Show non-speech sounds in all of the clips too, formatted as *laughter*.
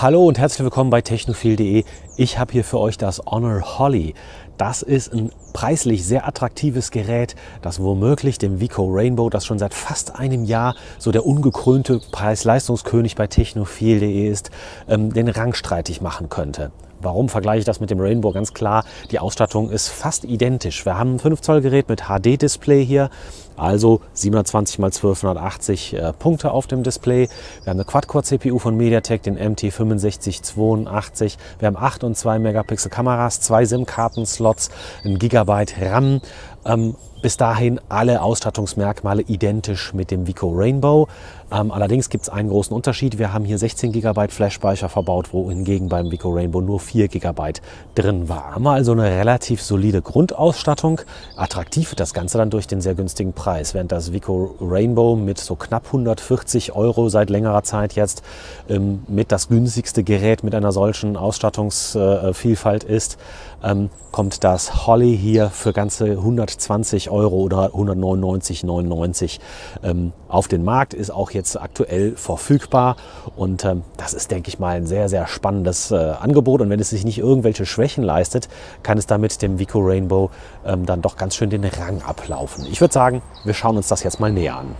Hallo und herzlich willkommen bei technophil.de. Ich habe hier für euch das Honor Holly. Das ist ein preislich sehr attraktives Gerät, das womöglich dem Vico Rainbow, das schon seit fast einem Jahr so der ungekrönte Preis-Leistungskönig bei technophil.de ist, ähm, den Rang streitig machen könnte. Warum vergleiche ich das mit dem Rainbow? Ganz klar, die Ausstattung ist fast identisch. Wir haben ein 5 Zoll Gerät mit HD-Display hier, also 720 x 1280 äh, Punkte auf dem Display. Wir haben eine Quad-Core-CPU von MediaTek, den MT6582. Wir haben 8 und 2 Megapixel Kameras, zwei SIM-Karten-Slots, ein Gigabyte RAM. Ähm, bis dahin alle Ausstattungsmerkmale identisch mit dem Vico Rainbow. Ähm, allerdings gibt es einen großen Unterschied. Wir haben hier 16 GB Flash-Speicher verbaut, wohingegen beim Vico Rainbow nur 4 GB drin war. Haben wir also eine relativ solide Grundausstattung. Attraktiv wird das Ganze dann durch den sehr günstigen Preis. Während das Vico Rainbow mit so knapp 140 Euro seit längerer Zeit jetzt ähm, mit das günstigste Gerät mit einer solchen Ausstattungsvielfalt äh, äh ist, ähm, kommt das Holly hier für ganze 120 199 Euro oder 199,99 ähm, auf den Markt, ist auch jetzt aktuell verfügbar. Und ähm, das ist, denke ich mal, ein sehr, sehr spannendes äh, Angebot. Und wenn es sich nicht irgendwelche Schwächen leistet, kann es damit dem Vico Rainbow ähm, dann doch ganz schön den Rang ablaufen. Ich würde sagen, wir schauen uns das jetzt mal näher an.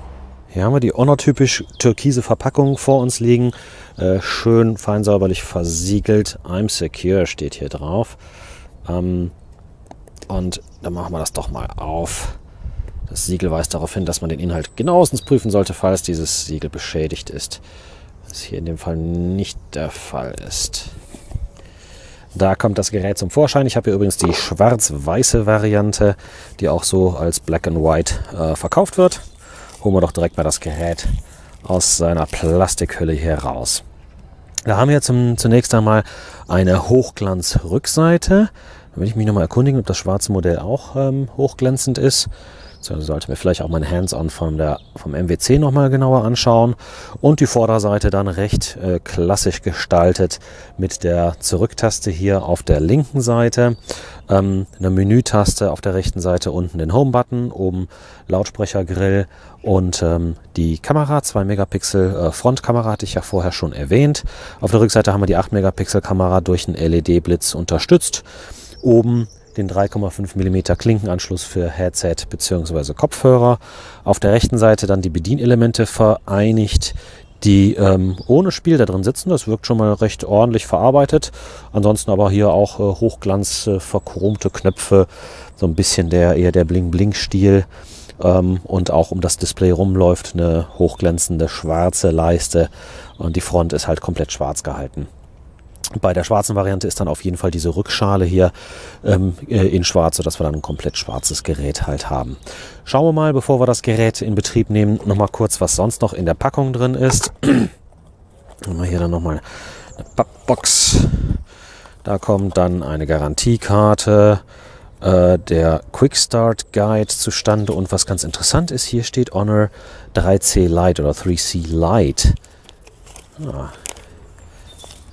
Hier haben wir die Honor-typisch türkise Verpackung vor uns liegen. Äh, schön fein säuberlich versiegelt. I'm secure steht hier drauf. Ähm, und dann machen wir das doch mal auf. Das Siegel weist darauf hin, dass man den Inhalt genauestens prüfen sollte, falls dieses Siegel beschädigt ist. Was hier in dem Fall nicht der Fall ist. Da kommt das Gerät zum Vorschein. Ich habe hier übrigens die schwarz-weiße Variante, die auch so als Black and White äh, verkauft wird. Holen wir doch direkt mal das Gerät aus seiner Plastikhülle hier raus. Da haben wir zum, zunächst einmal eine Hochglanzrückseite dann will ich mich nochmal erkundigen, ob das schwarze Modell auch ähm, hochglänzend ist. So, sollte mir vielleicht auch mein Hands-on vom, der, vom MWC nochmal genauer anschauen. Und die Vorderseite dann recht äh, klassisch gestaltet mit der Zurücktaste hier auf der linken Seite, ähm, einer Menütaste auf der rechten Seite, unten den Home-Button, oben Lautsprechergrill und ähm, die Kamera, 2 Megapixel äh, Frontkamera hatte ich ja vorher schon erwähnt. Auf der Rückseite haben wir die 8 Megapixel Kamera durch einen LED-Blitz unterstützt. Oben den 3,5 mm Klinkenanschluss für Headset bzw. Kopfhörer. Auf der rechten Seite dann die Bedienelemente vereinigt, die ähm, ohne Spiel da drin sitzen. Das wirkt schon mal recht ordentlich verarbeitet. Ansonsten aber hier auch äh, Hochglanz äh, verchromte Knöpfe, so ein bisschen der eher der Bling-Bling-Stil. Ähm, und auch um das Display rumläuft eine hochglänzende schwarze Leiste und die Front ist halt komplett schwarz gehalten. Bei der schwarzen Variante ist dann auf jeden Fall diese Rückschale hier ähm, äh, in schwarz, sodass wir dann ein komplett schwarzes Gerät halt haben. Schauen wir mal, bevor wir das Gerät in Betrieb nehmen, nochmal kurz, was sonst noch in der Packung drin ist. *clears throat* haben hier dann nochmal eine Pappbox. Da kommt dann eine Garantiekarte, äh, der Quick Start Guide zustande und was ganz interessant ist, hier steht Honor 3C Lite oder 3C Lite. Ah,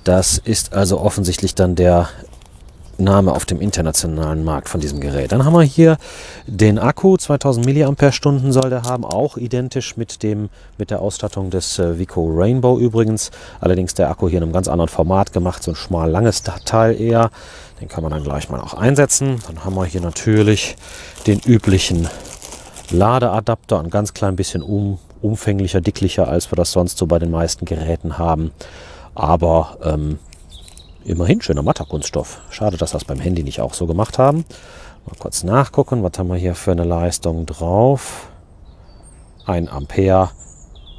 das ist also offensichtlich dann der Name auf dem internationalen Markt von diesem Gerät. Dann haben wir hier den Akku, 2000 mAh soll der haben, auch identisch mit, dem, mit der Ausstattung des äh, Vico Rainbow übrigens. Allerdings der Akku hier in einem ganz anderen Format gemacht, so ein schmal langes Teil eher. Den kann man dann gleich mal auch einsetzen. Dann haben wir hier natürlich den üblichen Ladeadapter, ein ganz klein bisschen um, umfänglicher, dicklicher, als wir das sonst so bei den meisten Geräten haben. Aber ähm, immerhin schöner matter Kunststoff. Schade, dass wir das beim Handy nicht auch so gemacht haben. Mal kurz nachgucken, was haben wir hier für eine Leistung drauf? 1 Ampere.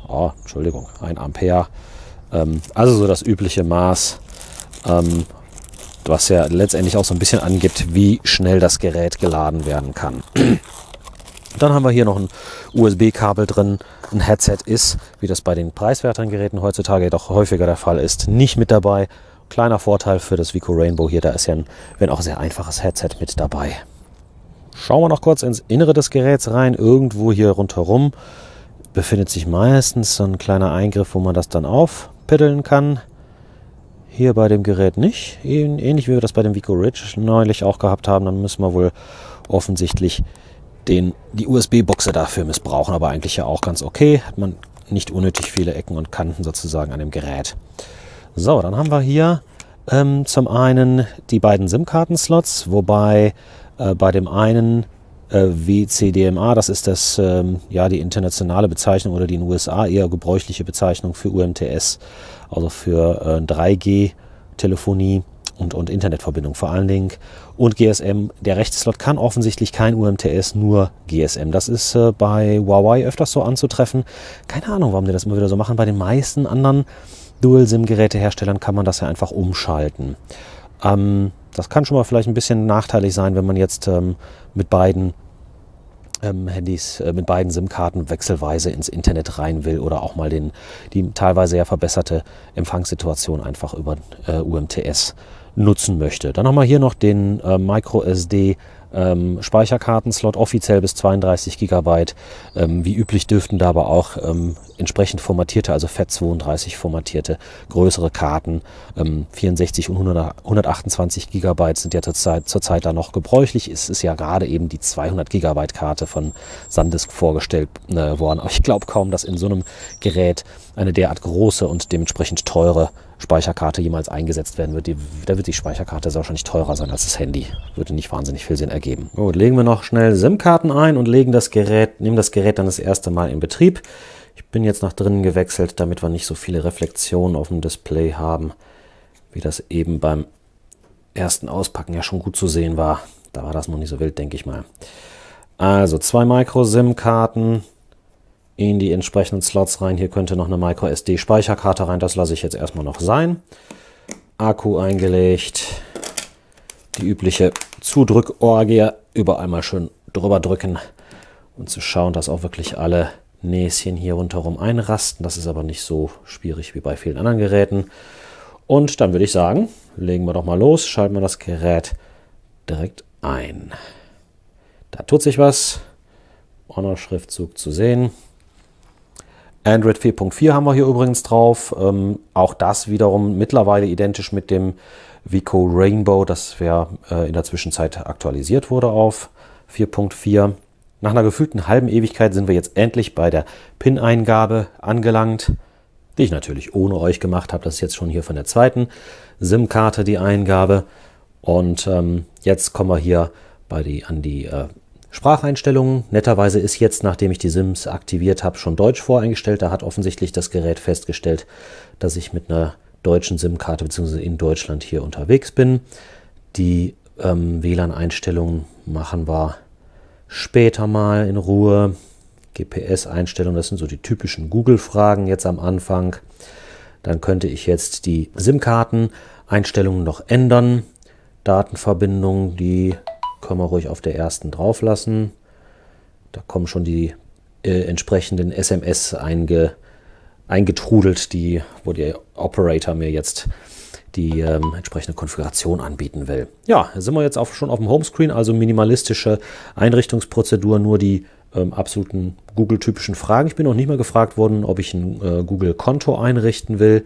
Oh, Entschuldigung, 1 Ampere. Ähm, also so das übliche Maß, ähm, was ja letztendlich auch so ein bisschen angibt, wie schnell das Gerät geladen werden kann. Dann haben wir hier noch ein USB-Kabel drin. Ein Headset ist, wie das bei den preiswerteren Geräten heutzutage jedoch häufiger der Fall ist, nicht mit dabei. Kleiner Vorteil für das Vico Rainbow hier, da ist ja ein, wenn auch sehr einfaches Headset mit dabei. Schauen wir noch kurz ins Innere des Geräts rein. Irgendwo hier rundherum befindet sich meistens so ein kleiner Eingriff, wo man das dann aufpeddeln kann. Hier bei dem Gerät nicht. Ähnlich wie wir das bei dem Vico Ridge neulich auch gehabt haben. Dann müssen wir wohl offensichtlich den, die USB-Buchse dafür missbrauchen, aber eigentlich ja auch ganz okay. Hat man nicht unnötig viele Ecken und Kanten sozusagen an dem Gerät. So, dann haben wir hier ähm, zum einen die beiden SIM-Karten-Slots, wobei äh, bei dem einen äh, WCDMA, das ist das, ähm, ja, die internationale Bezeichnung oder die in den USA eher gebräuchliche Bezeichnung für UMTS, also für äh, 3G-Telefonie, und, und Internetverbindung vor allen Dingen. Und GSM, der rechte Slot kann offensichtlich kein UMTS, nur GSM. Das ist äh, bei Huawei öfters so anzutreffen. Keine Ahnung, warum die das immer wieder so machen. Bei den meisten anderen Dual-SIM-Geräteherstellern kann man das ja einfach umschalten. Ähm, das kann schon mal vielleicht ein bisschen nachteilig sein, wenn man jetzt ähm, mit beiden ähm, Handys, äh, mit beiden SIM-Karten wechselweise ins Internet rein will oder auch mal den, die teilweise ja verbesserte Empfangssituation einfach über äh, UMTS nutzen möchte. Dann haben wir hier noch den äh, MicroSD ähm, Speicherkartenslot, offiziell bis 32 GB. Ähm, wie üblich dürften da aber auch ähm, entsprechend formatierte, also FAT32 formatierte, größere Karten, ähm, 64 und 128 GB sind ja zurzeit, zurzeit da noch gebräuchlich. Es ist ja gerade eben die 200 GB Karte von SanDisk vorgestellt äh, worden. Aber ich glaube kaum, dass in so einem Gerät eine derart große und dementsprechend teure Speicherkarte jemals eingesetzt werden wird. Die, da wird die Speicherkarte wahrscheinlich teurer sein als das Handy. Würde nicht wahnsinnig viel Sinn ergeben. Gut, legen wir noch schnell SIM-Karten ein und legen das Gerät, nehmen das Gerät dann das erste Mal in Betrieb. Ich bin jetzt nach drinnen gewechselt, damit wir nicht so viele Reflexionen auf dem Display haben, wie das eben beim ersten Auspacken ja schon gut zu sehen war. Da war das noch nicht so wild, denke ich mal. Also zwei Micro-SIM-Karten, in die entsprechenden Slots rein. Hier könnte noch eine microsd speicherkarte rein. Das lasse ich jetzt erstmal noch sein. Akku eingelegt. Die übliche Zudrückorgie. Überall mal schön drüber drücken und zu schauen, dass auch wirklich alle Näschen hier rundherum einrasten. Das ist aber nicht so schwierig wie bei vielen anderen Geräten. Und dann würde ich sagen, legen wir doch mal los, schalten wir das Gerät direkt ein. Da tut sich was. Honor-Schriftzug zu sehen. Android 4.4 haben wir hier übrigens drauf. Ähm, auch das wiederum mittlerweile identisch mit dem Vico Rainbow, das wir äh, in der Zwischenzeit aktualisiert wurde auf 4.4. Nach einer gefühlten halben Ewigkeit sind wir jetzt endlich bei der PIN-Eingabe angelangt, die ich natürlich ohne euch gemacht habe. Das ist jetzt schon hier von der zweiten SIM-Karte die Eingabe. Und ähm, jetzt kommen wir hier bei die, an die äh, Spracheinstellungen. Netterweise ist jetzt, nachdem ich die Sims aktiviert habe, schon Deutsch voreingestellt. Da hat offensichtlich das Gerät festgestellt, dass ich mit einer deutschen SIM-Karte bzw. in Deutschland hier unterwegs bin. Die ähm, WLAN-Einstellungen machen wir später mal in Ruhe. GPS-Einstellungen, das sind so die typischen Google-Fragen jetzt am Anfang. Dann könnte ich jetzt die SIM-Karten-Einstellungen noch ändern. Datenverbindungen, die können wir ruhig auf der ersten drauf lassen. Da kommen schon die äh, entsprechenden SMS einge, eingetrudelt, die, wo der Operator mir jetzt die ähm, entsprechende Konfiguration anbieten will. Ja, sind wir jetzt auch schon auf dem Homescreen, also minimalistische Einrichtungsprozedur, nur die ähm, absoluten Google-typischen Fragen. Ich bin noch nicht mal gefragt worden, ob ich ein äh, Google-Konto einrichten will.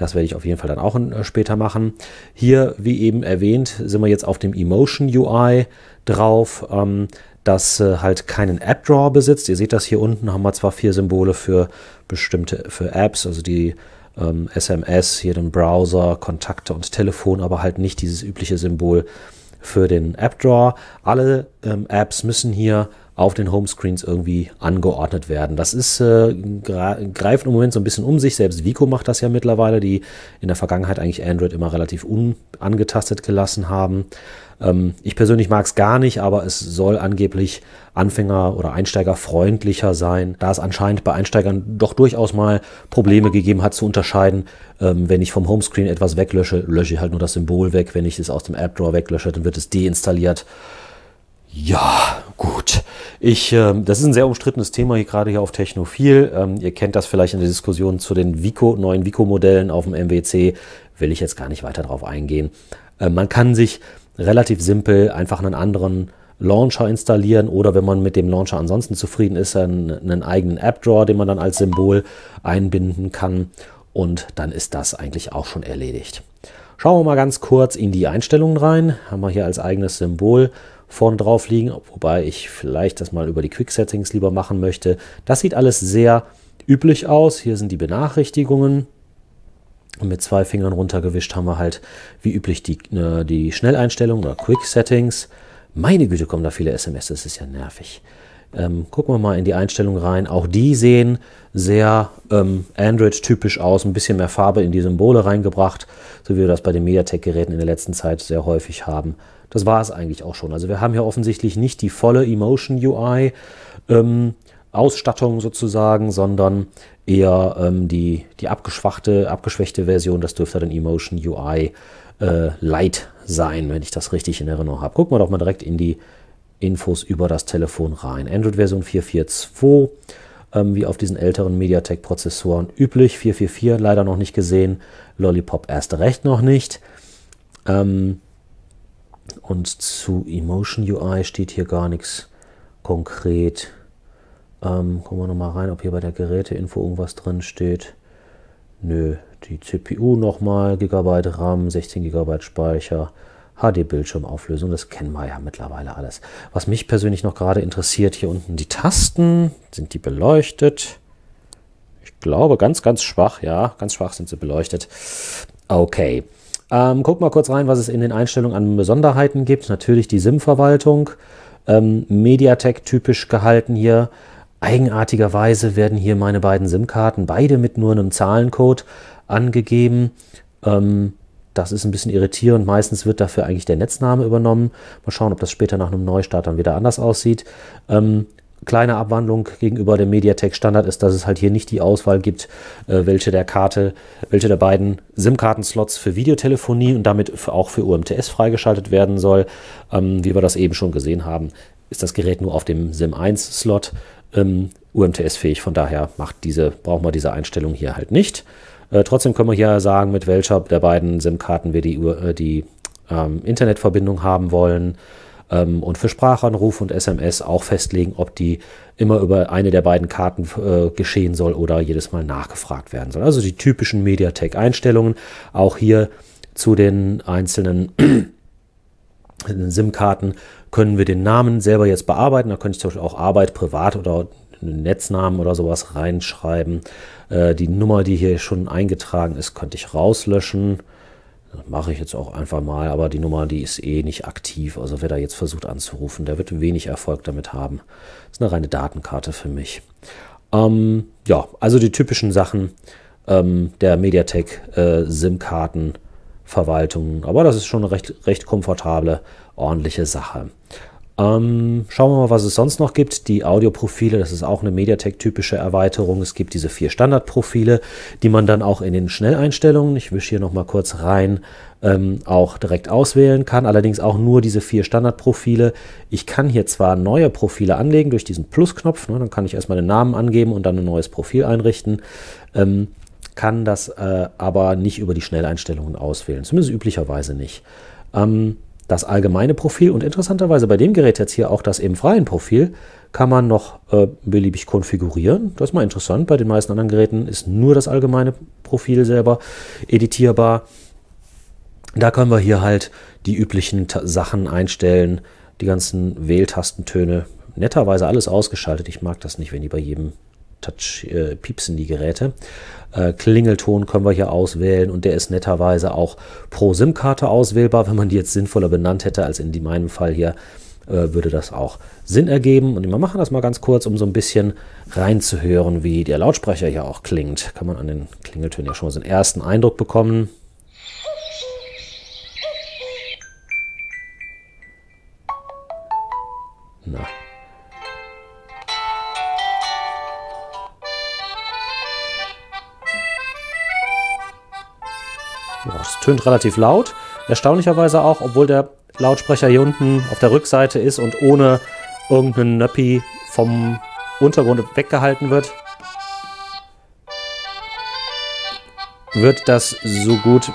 Das werde ich auf jeden Fall dann auch äh, später machen. Hier, wie eben erwähnt, sind wir jetzt auf dem Emotion UI drauf, ähm, das äh, halt keinen App Drawer besitzt. Ihr seht das hier unten, haben wir zwar vier Symbole für bestimmte für Apps, also die ähm, SMS, hier den Browser, Kontakte und Telefon, aber halt nicht dieses übliche Symbol für den App Drawer. Alle ähm, Apps müssen hier auf den Homescreens irgendwie angeordnet werden. Das ist äh, greift im Moment so ein bisschen um sich. Selbst Vico macht das ja mittlerweile, die in der Vergangenheit eigentlich Android immer relativ unangetastet gelassen haben. Ähm, ich persönlich mag es gar nicht, aber es soll angeblich Anfänger- oder Einsteiger freundlicher sein, da es anscheinend bei Einsteigern doch durchaus mal Probleme gegeben hat zu unterscheiden, ähm, wenn ich vom Homescreen etwas weglösche, lösche ich halt nur das Symbol weg, wenn ich es aus dem App Drawer weglösche, dann wird es deinstalliert. Ja, Gut, ich, äh, das ist ein sehr umstrittenes Thema hier gerade hier auf Technophil. Ähm, ihr kennt das vielleicht in der Diskussion zu den Vico, neuen Vico-Modellen auf dem MWC. Will ich jetzt gar nicht weiter drauf eingehen. Äh, man kann sich relativ simpel einfach einen anderen Launcher installieren oder wenn man mit dem Launcher ansonsten zufrieden ist, einen, einen eigenen App-Drawer, den man dann als Symbol einbinden kann. Und dann ist das eigentlich auch schon erledigt. Schauen wir mal ganz kurz in die Einstellungen rein. Haben wir hier als eigenes Symbol vorn drauf liegen, wobei ich vielleicht das mal über die Quick Settings lieber machen möchte. Das sieht alles sehr üblich aus. Hier sind die Benachrichtigungen. Und mit zwei Fingern runtergewischt haben wir halt wie üblich die, äh, die Schnelleinstellung oder Quick Settings. Meine Güte, kommen da viele SMS, das ist ja nervig. Ähm, gucken wir mal in die Einstellung rein. Auch die sehen sehr ähm, Android-typisch aus, ein bisschen mehr Farbe in die Symbole reingebracht, so wie wir das bei den MediaTek-Geräten in der letzten Zeit sehr häufig haben. Das war es eigentlich auch schon. Also wir haben hier offensichtlich nicht die volle Emotion UI ähm, Ausstattung sozusagen, sondern eher ähm, die, die abgeschwachte, abgeschwächte Version. Das dürfte dann Emotion UI äh, Light sein, wenn ich das richtig in Erinnerung habe. Gucken wir doch mal direkt in die Infos über das Telefon rein. Android-Version 4.4.2, ähm, wie auf diesen älteren MediaTek-Prozessoren üblich. 4.4.4 leider noch nicht gesehen, Lollipop erst recht noch nicht. Ähm, und zu Emotion UI steht hier gar nichts konkret. Ähm, gucken wir nochmal rein, ob hier bei der Geräteinfo irgendwas drin steht. Nö, die CPU nochmal, Gigabyte RAM, 16 Gigabyte Speicher, HD-Bildschirmauflösung, das kennen wir ja mittlerweile alles. Was mich persönlich noch gerade interessiert, hier unten die Tasten, sind die beleuchtet? Ich glaube, ganz, ganz schwach, ja, ganz schwach sind sie beleuchtet. Okay, ähm, guck mal kurz rein, was es in den Einstellungen an Besonderheiten gibt. Natürlich die SIM-Verwaltung, ähm, Mediatek typisch gehalten hier. Eigenartigerweise werden hier meine beiden SIM-Karten beide mit nur einem Zahlencode angegeben. Ähm, das ist ein bisschen irritierend. Meistens wird dafür eigentlich der Netzname übernommen. Mal schauen, ob das später nach einem Neustart dann wieder anders aussieht. Ähm, kleine Abwandlung gegenüber dem MediaTek Standard ist, dass es halt hier nicht die Auswahl gibt, äh, welche der Karte, welche der beiden SIM-Karten-Slots für Videotelefonie und damit auch für UMTS freigeschaltet werden soll. Ähm, wie wir das eben schon gesehen haben, ist das Gerät nur auf dem SIM 1 Slot ähm, UMTS fähig. Von daher macht diese, brauchen wir diese Einstellung hier halt nicht. Äh, trotzdem können wir hier sagen, mit welcher der beiden SIM-Karten wir die, äh, die ähm, Internetverbindung haben wollen ähm, und für Sprachanruf und SMS auch festlegen, ob die immer über eine der beiden Karten äh, geschehen soll oder jedes Mal nachgefragt werden soll. Also die typischen MediaTek-Einstellungen. Auch hier zu den einzelnen *clears throat* SIM-Karten können wir den Namen selber jetzt bearbeiten. Da könnte ich zum Beispiel auch Arbeit, Privat oder Netznamen oder sowas reinschreiben. Äh, die Nummer, die hier schon eingetragen ist, könnte ich rauslöschen. Mache ich jetzt auch einfach mal, aber die Nummer, die ist eh nicht aktiv. Also wer da jetzt versucht anzurufen, der wird wenig Erfolg damit haben. Das ist eine reine Datenkarte für mich. Ähm, ja, also die typischen Sachen ähm, der Mediatek äh, SIM-Karten. Verwaltung, aber das ist schon eine recht, recht komfortable, ordentliche Sache. Ähm, schauen wir mal, was es sonst noch gibt. Die Audioprofile, das ist auch eine Mediatek-typische Erweiterung. Es gibt diese vier Standardprofile, die man dann auch in den Schnelleinstellungen, ich wische hier nochmal kurz rein, ähm, auch direkt auswählen kann. Allerdings auch nur diese vier Standardprofile. Ich kann hier zwar neue Profile anlegen durch diesen Plus-Knopf, ne, dann kann ich erstmal den Namen angeben und dann ein neues Profil einrichten. Ähm, kann das äh, aber nicht über die Schnelleinstellungen auswählen, zumindest üblicherweise nicht. Ähm, das allgemeine Profil und interessanterweise bei dem Gerät jetzt hier auch das im freien Profil kann man noch äh, beliebig konfigurieren. Das ist mal interessant. Bei den meisten anderen Geräten ist nur das allgemeine Profil selber editierbar. Da können wir hier halt die üblichen Ta Sachen einstellen, die ganzen Wähltastentöne. Netterweise alles ausgeschaltet. Ich mag das nicht, wenn die bei jedem touch äh, piepsen die Geräte. Äh, Klingelton können wir hier auswählen und der ist netterweise auch pro SIM-Karte auswählbar. Wenn man die jetzt sinnvoller benannt hätte als in meinem Fall hier, äh, würde das auch Sinn ergeben. Und wir machen das mal ganz kurz, um so ein bisschen reinzuhören, wie der Lautsprecher hier auch klingt. Kann man an den Klingeltönen ja schon mal so einen ersten Eindruck bekommen. Na, Ja, das tönt relativ laut. Erstaunlicherweise auch, obwohl der Lautsprecher hier unten auf der Rückseite ist und ohne irgendeinen Nöppi vom Untergrund weggehalten wird, wird das so gut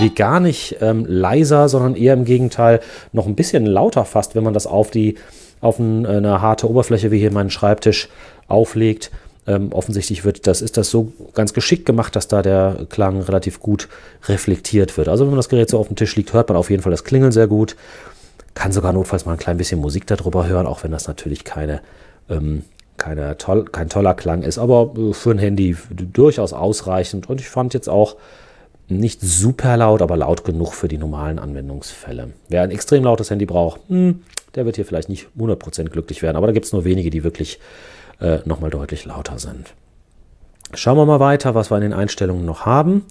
wie gar nicht ähm, leiser, sondern eher im Gegenteil noch ein bisschen lauter fast, wenn man das auf die auf äh, eine harte Oberfläche wie hier meinen Schreibtisch auflegt. Ähm, offensichtlich wird das, ist das so ganz geschickt gemacht, dass da der Klang relativ gut reflektiert wird. Also wenn man das Gerät so auf dem Tisch liegt, hört man auf jeden Fall das Klingeln sehr gut. Kann sogar notfalls mal ein klein bisschen Musik darüber hören, auch wenn das natürlich keine, ähm, keine toll, kein toller Klang ist, aber äh, für ein Handy durchaus ausreichend. Und ich fand jetzt auch nicht super laut, aber laut genug für die normalen Anwendungsfälle. Wer ein extrem lautes Handy braucht, mh, hm, der wird hier vielleicht nicht 100% glücklich werden, aber da gibt es nur wenige, die wirklich äh, nochmal deutlich lauter sind. Schauen wir mal weiter, was wir in den Einstellungen noch haben.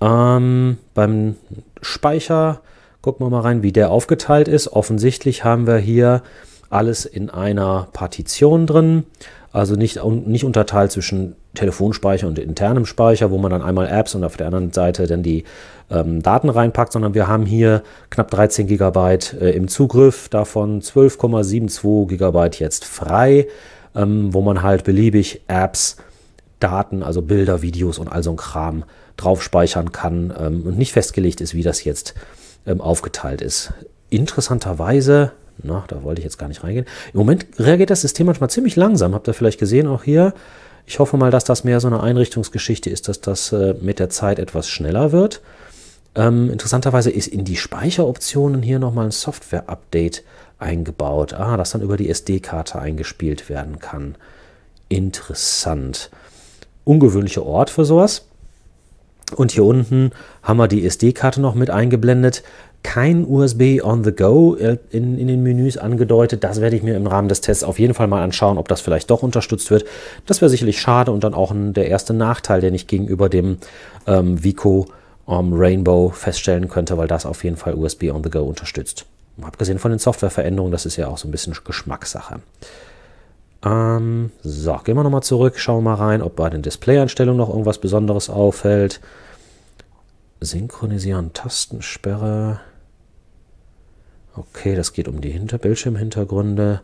Ähm, beim Speicher gucken wir mal rein, wie der aufgeteilt ist. Offensichtlich haben wir hier alles in einer Partition drin. Also nicht, nicht unterteilt zwischen Telefonspeicher und internem Speicher, wo man dann einmal Apps und auf der anderen Seite dann die ähm, Daten reinpackt, sondern wir haben hier knapp 13 GB äh, im Zugriff, davon 12,72 GB jetzt frei ähm, wo man halt beliebig Apps, Daten, also Bilder, Videos und all so ein Kram drauf speichern kann ähm, und nicht festgelegt ist, wie das jetzt ähm, aufgeteilt ist. Interessanterweise, na, da wollte ich jetzt gar nicht reingehen. Im Moment reagiert das System manchmal ziemlich langsam, habt ihr vielleicht gesehen, auch hier. Ich hoffe mal, dass das mehr so eine Einrichtungsgeschichte ist, dass das äh, mit der Zeit etwas schneller wird. Ähm, interessanterweise ist in die Speicheroptionen hier nochmal ein Software-Update eingebaut. Ah, das dann über die SD-Karte eingespielt werden kann. Interessant. Ungewöhnlicher Ort für sowas. Und hier unten haben wir die SD-Karte noch mit eingeblendet. Kein USB on the go äh, in, in den Menüs angedeutet. Das werde ich mir im Rahmen des Tests auf jeden Fall mal anschauen, ob das vielleicht doch unterstützt wird. Das wäre sicherlich schade und dann auch der erste Nachteil, den ich gegenüber dem ähm, Vico um, ähm, Rainbow feststellen könnte, weil das auf jeden Fall USB on the go unterstützt. Abgesehen von den Softwareveränderungen, das ist ja auch so ein bisschen Geschmackssache. Ähm, so, gehen wir nochmal zurück, schauen mal rein, ob bei den Display-Einstellungen noch irgendwas Besonderes auffällt. Synchronisieren, Tastensperre. Okay, das geht um die Hinter Bildschirmhintergründe.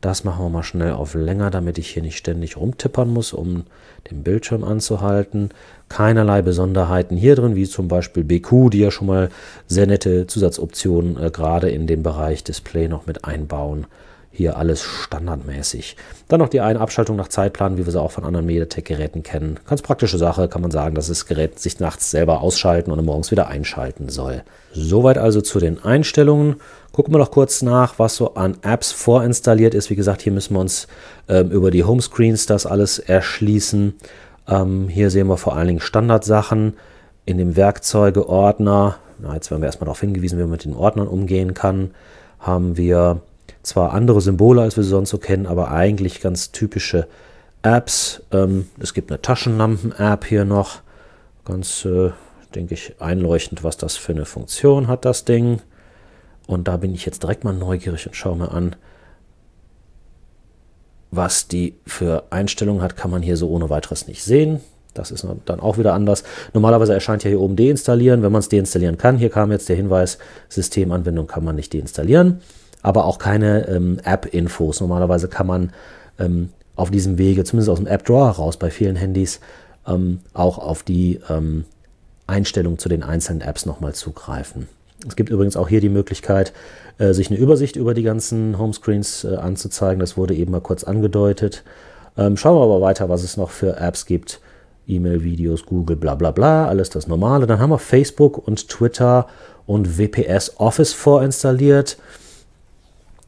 Das machen wir mal schnell auf länger, damit ich hier nicht ständig rumtippern muss, um den Bildschirm anzuhalten. Keinerlei Besonderheiten hier drin, wie zum Beispiel BQ, die ja schon mal sehr nette Zusatzoptionen äh, gerade in den Bereich Display noch mit einbauen. Hier alles standardmäßig. Dann noch die eine Abschaltung nach Zeitplan, wie wir sie auch von anderen Mediatek-Geräten kennen. Ganz praktische Sache, kann man sagen, dass das Gerät sich nachts selber ausschalten und morgens wieder einschalten soll. Soweit also zu den Einstellungen. Gucken wir noch kurz nach, was so an Apps vorinstalliert ist. Wie gesagt, hier müssen wir uns ähm, über die Homescreens das alles erschließen. Ähm, hier sehen wir vor allen Dingen Standardsachen in dem Werkzeuge-Ordner. jetzt werden wir erstmal darauf hingewiesen, wie man mit den Ordnern umgehen kann. Haben wir zwar andere Symbole, als wir sie sonst so kennen, aber eigentlich ganz typische Apps. Ähm, es gibt eine Taschenlampen-App hier noch. Ganz, äh, denke ich, einleuchtend, was das für eine Funktion hat, das Ding. Und da bin ich jetzt direkt mal neugierig und schaue mir an, was die für Einstellungen hat, kann man hier so ohne weiteres nicht sehen. Das ist dann auch wieder anders. Normalerweise erscheint ja hier oben deinstallieren, wenn man es deinstallieren kann. Hier kam jetzt der Hinweis, Systemanwendung kann man nicht deinstallieren, aber auch keine ähm, App-Infos. Normalerweise kann man ähm, auf diesem Wege, zumindest aus dem App-Drawer raus bei vielen Handys, ähm, auch auf die ähm, Einstellung zu den einzelnen Apps nochmal zugreifen. Es gibt übrigens auch hier die Möglichkeit, äh, sich eine Übersicht über die ganzen Homescreens äh, anzuzeigen. Das wurde eben mal kurz angedeutet. Ähm, schauen wir aber weiter, was es noch für Apps gibt. E-Mail, Videos, Google, bla bla bla, alles das Normale. Dann haben wir Facebook und Twitter und WPS Office vorinstalliert.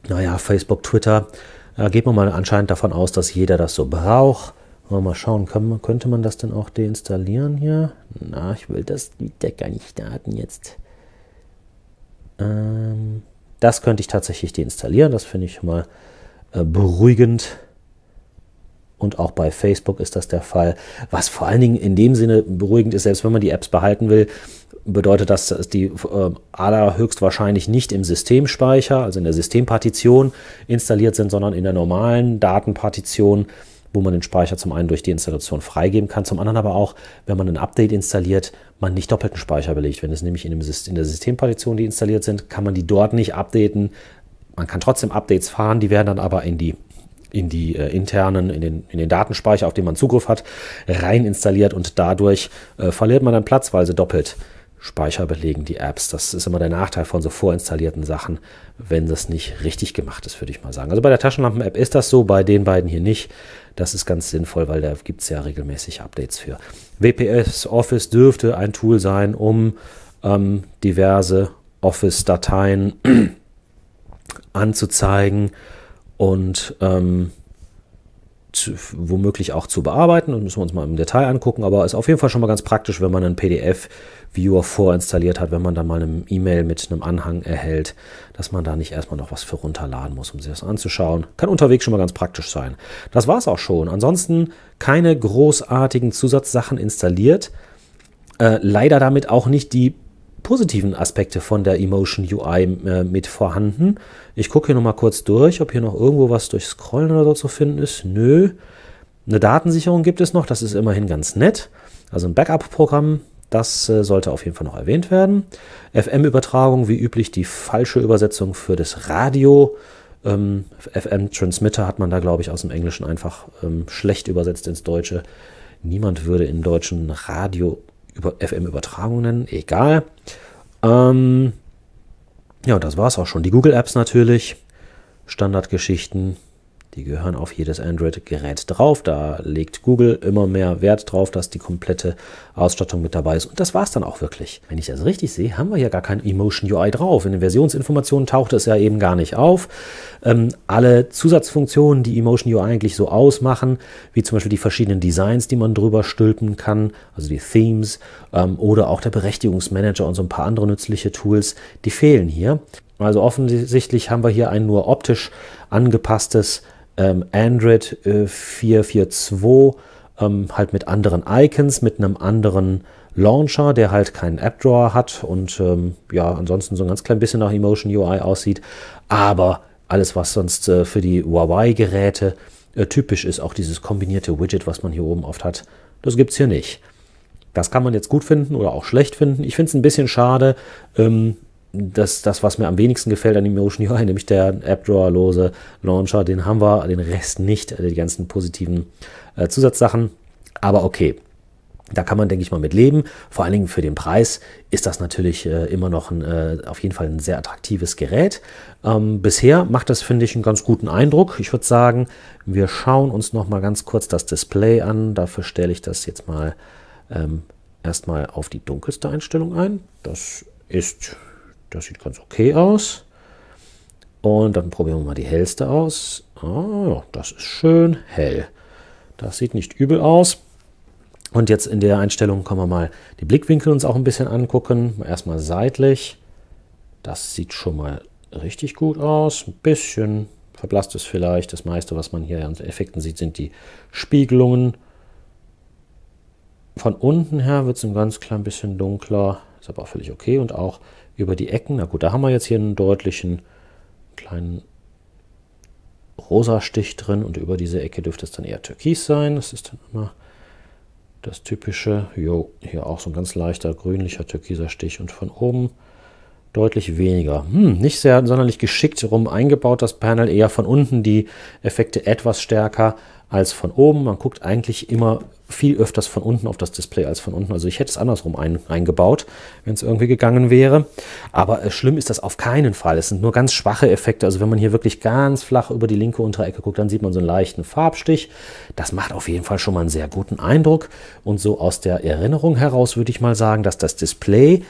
Naja, Facebook, Twitter, da geht man mal anscheinend davon aus, dass jeder das so braucht. Mal schauen, könnte man das denn auch deinstallieren hier? Na, ich will das wieder gar nicht starten jetzt. Ähm, das könnte ich tatsächlich deinstallieren. Das finde ich mal äh, beruhigend. Und auch bei Facebook ist das der Fall. Was vor allen Dingen in dem Sinne beruhigend ist, selbst wenn man die Apps behalten will, bedeutet das, dass die äh, ADA nicht im Systemspeicher, also in der Systempartition installiert sind, sondern in der normalen Datenpartition wo man den Speicher zum einen durch die Installation freigeben kann, zum anderen aber auch, wenn man ein Update installiert, man nicht doppelten Speicher belegt. Wenn es nämlich in, dem, in der Systempartition, die installiert sind, kann man die dort nicht updaten. Man kann trotzdem Updates fahren, die werden dann aber in die in die äh, internen, in den, in den Datenspeicher, auf den man Zugriff hat, rein installiert und dadurch äh, verliert man dann platzweise doppelt Speicher belegen die Apps. Das ist immer der Nachteil von so vorinstallierten Sachen, wenn das nicht richtig gemacht ist, würde ich mal sagen. Also bei der Taschenlampen-App ist das so, bei den beiden hier nicht. Das ist ganz sinnvoll, weil da gibt es ja regelmäßig Updates für. WPS Office dürfte ein Tool sein, um ähm, diverse Office-Dateien *clears throat* anzuzeigen und ähm, zu, womöglich auch zu bearbeiten. Das müssen wir uns mal im Detail angucken, aber ist auf jeden Fall schon mal ganz praktisch, wenn man einen PDF-Viewer vorinstalliert hat, wenn man dann mal eine E-Mail mit einem Anhang erhält, dass man da nicht erstmal noch was für runterladen muss, um sich das anzuschauen. Kann unterwegs schon mal ganz praktisch sein. Das war es auch schon. Ansonsten keine großartigen Zusatzsachen installiert. Äh, leider damit auch nicht die positiven Aspekte von der Emotion UI äh, mit vorhanden. Ich gucke hier nochmal kurz durch, ob hier noch irgendwo was durch Scrollen oder so zu finden ist. Nö. Eine Datensicherung gibt es noch, das ist immerhin ganz nett. Also ein Backup-Programm, das äh, sollte auf jeden Fall noch erwähnt werden. FM-Übertragung, wie üblich die falsche Übersetzung für das Radio. Ähm, FM-Transmitter hat man da, glaube ich, aus dem Englischen einfach ähm, schlecht übersetzt ins Deutsche. Niemand würde im Deutschen Radio über FM-Übertragungen, egal. Ähm, ja, das war es auch schon. Die Google Apps natürlich, Standardgeschichten. Die gehören auf jedes Android-Gerät drauf. Da legt Google immer mehr Wert drauf, dass die komplette Ausstattung mit dabei ist. Und das war es dann auch wirklich. Wenn ich das richtig sehe, haben wir ja gar kein Emotion UI drauf. In den Versionsinformationen tauchte es ja eben gar nicht auf. Ähm, alle Zusatzfunktionen, die Emotion UI eigentlich so ausmachen, wie zum Beispiel die verschiedenen Designs, die man drüber stülpen kann, also die Themes ähm, oder auch der Berechtigungsmanager und so ein paar andere nützliche Tools, die fehlen hier. Also offensichtlich haben wir hier ein nur optisch angepasstes ähm, Android äh, 442 ähm, halt mit anderen Icons, mit einem anderen Launcher, der halt keinen App-Drawer hat und ähm, ja, ansonsten so ein ganz klein bisschen nach Emotion UI aussieht. Aber alles, was sonst äh, für die Huawei-Geräte äh, typisch ist, auch dieses kombinierte Widget, was man hier oben oft hat, das gibt es hier nicht. Das kann man jetzt gut finden oder auch schlecht finden. Ich finde es ein bisschen schade. Ähm, das, das, was mir am wenigsten gefällt an dem Emotion UI, *laughs* nämlich der AppDrawer-lose Launcher, den haben wir, den Rest nicht, die ganzen positiven äh, Zusatzsachen. Aber okay, da kann man, denke ich mal, mit leben. Vor allen Dingen für den Preis ist das natürlich äh, immer noch ein, äh, auf jeden Fall ein sehr attraktives Gerät. Ähm, bisher macht das, finde ich, einen ganz guten Eindruck. Ich würde sagen, wir schauen uns noch mal ganz kurz das Display an. Dafür stelle ich das jetzt mal ähm, erstmal auf die dunkelste Einstellung ein. Das ist das sieht ganz okay aus. Und dann probieren wir mal die hellste aus. Oh, das ist schön hell. Das sieht nicht übel aus. Und jetzt in der Einstellung können wir mal die Blickwinkel uns auch ein bisschen angucken. Erstmal seitlich. Das sieht schon mal richtig gut aus. Ein bisschen verblasst es vielleicht. Das meiste, was man hier an Effekten sieht, sind die Spiegelungen. Von unten her wird es ein ganz klein bisschen dunkler. Ist aber auch völlig okay. Und auch über die Ecken. Na gut, da haben wir jetzt hier einen deutlichen kleinen rosa Stich drin und über diese Ecke dürfte es dann eher türkis sein. Das ist dann immer das typische, jo, hier auch so ein ganz leichter grünlicher türkiser Stich und von oben deutlich weniger. Hm, nicht sehr sonderlich geschickt rum eingebaut, das Panel eher von unten die Effekte etwas stärker als von oben. Man guckt eigentlich immer viel öfters von unten auf das Display als von unten. Also ich hätte es andersrum ein, eingebaut, wenn es irgendwie gegangen wäre. Aber äh, schlimm ist das auf keinen Fall. Es sind nur ganz schwache Effekte. Also wenn man hier wirklich ganz flach über die linke untere Ecke guckt, dann sieht man so einen leichten Farbstich. Das macht auf jeden Fall schon mal einen sehr guten Eindruck. Und so aus der Erinnerung heraus würde ich mal sagen, dass das Display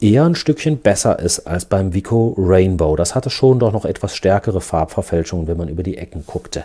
eher ein Stückchen besser ist als beim Vico Rainbow. Das hatte schon doch noch etwas stärkere Farbverfälschungen, wenn man über die Ecken guckte.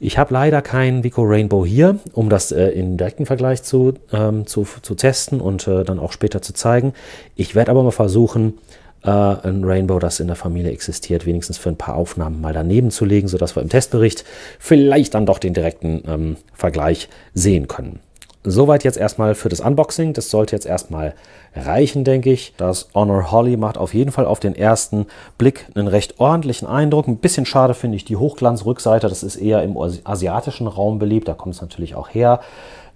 Ich habe leider keinen Vico Rainbow hier, um das äh, in direkten Vergleich zu, ähm, zu, zu testen und äh, dann auch später zu zeigen. Ich werde aber mal versuchen, äh, ein Rainbow, das in der Familie existiert, wenigstens für ein paar Aufnahmen mal daneben zu legen, sodass wir im Testbericht vielleicht dann doch den direkten ähm, Vergleich sehen können. Soweit jetzt erstmal für das Unboxing. Das sollte jetzt erstmal reichen, denke ich. Das Honor Holly macht auf jeden Fall auf den ersten Blick einen recht ordentlichen Eindruck. Ein bisschen schade finde ich die Hochglanzrückseite. Das ist eher im asiatischen Raum beliebt. Da kommt es natürlich auch her.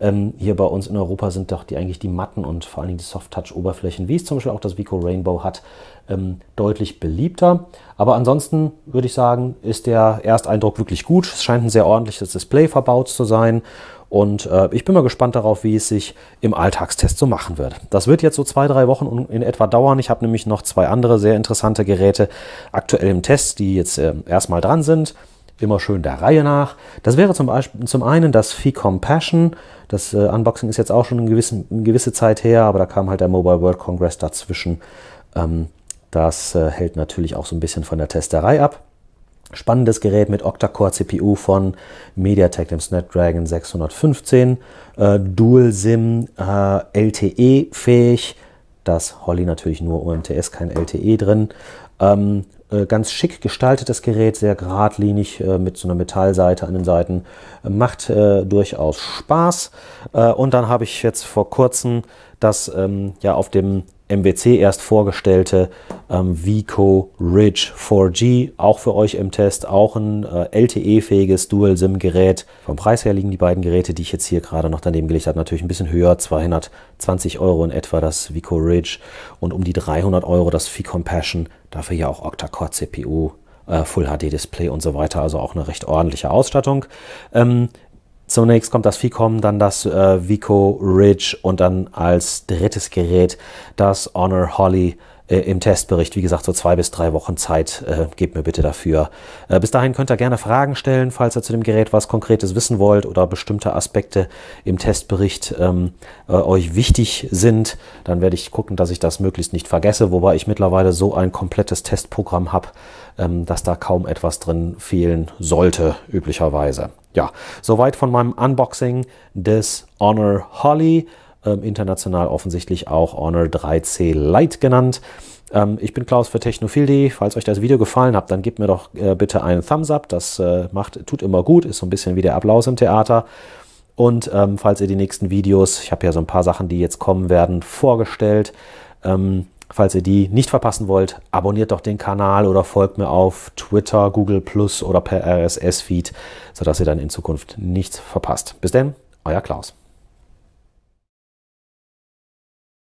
Ähm, hier bei uns in Europa sind doch die eigentlich die matten und vor allen Dingen die Soft-Touch-Oberflächen, wie es zum Beispiel auch das Vico Rainbow hat, ähm, deutlich beliebter. Aber ansonsten würde ich sagen, ist der Ersteindruck wirklich gut. Es scheint ein sehr ordentliches Display verbaut zu sein. Und äh, ich bin mal gespannt darauf, wie es sich im Alltagstest so machen wird. Das wird jetzt so zwei, drei Wochen in etwa dauern. Ich habe nämlich noch zwei andere sehr interessante Geräte aktuell im Test, die jetzt äh, erstmal dran sind immer schön der Reihe nach. Das wäre zum Beispiel zum einen das FICOM Passion. Das äh, Unboxing ist jetzt auch schon eine gewisse, eine gewisse Zeit her, aber da kam halt der Mobile World Congress dazwischen. Ähm, das äh, hält natürlich auch so ein bisschen von der Testerei ab. Spannendes Gerät mit Octa-Core-CPU von MediaTek, dem Snapdragon 615, äh, Dual-SIM, äh, LTE-fähig, das Holly natürlich nur UMTS, kein LTE drin. Ähm, äh, ganz schick gestaltetes Gerät, sehr geradlinig äh, mit so einer Metallseite an den Seiten. Äh, macht äh, durchaus Spaß. Äh, und dann habe ich jetzt vor kurzem das ähm, ja auf dem MWC erst vorgestellte ähm, Vico Ridge 4G, auch für euch im Test, auch ein äh, LTE-fähiges Dual-SIM-Gerät. Vom Preis her liegen die beiden Geräte, die ich jetzt hier gerade noch daneben gelegt habe, natürlich ein bisschen höher, 220 Euro in etwa das Vico Ridge und um die 300 Euro das Vicompassion Dafür ja auch Octa-Core-CPU, äh, Full-HD-Display und so weiter, also auch eine recht ordentliche Ausstattung. Ähm, Zunächst kommt das Vicom, dann das äh, Vico Ridge und dann als drittes Gerät das Honor Holly äh, im Testbericht. Wie gesagt, so zwei bis drei Wochen Zeit äh, gebt mir bitte dafür. Äh, bis dahin könnt ihr gerne Fragen stellen, falls ihr zu dem Gerät was Konkretes wissen wollt oder bestimmte Aspekte im Testbericht ähm, äh, euch wichtig sind. Dann werde ich gucken, dass ich das möglichst nicht vergesse, wobei ich mittlerweile so ein komplettes Testprogramm habe, ähm, dass da kaum etwas drin fehlen sollte, üblicherweise. Ja, soweit von meinem Unboxing des Honor Holly. Ähm, international offensichtlich auch Honor 3C Lite genannt. Ähm, ich bin Klaus für Technofildi. Falls euch das Video gefallen hat, dann gebt mir doch äh, bitte einen Thumbs up. Das äh, macht, tut immer gut, ist so ein bisschen wie der Applaus im Theater. Und ähm, falls ihr die nächsten Videos, ich habe ja so ein paar Sachen, die jetzt kommen werden, vorgestellt. Ähm, falls ihr die nicht verpassen wollt, abonniert doch den Kanal oder folgt mir auf Twitter, Google Plus oder per RSS-Feed, sodass ihr dann in Zukunft nichts verpasst. Bis denn, euer Klaus.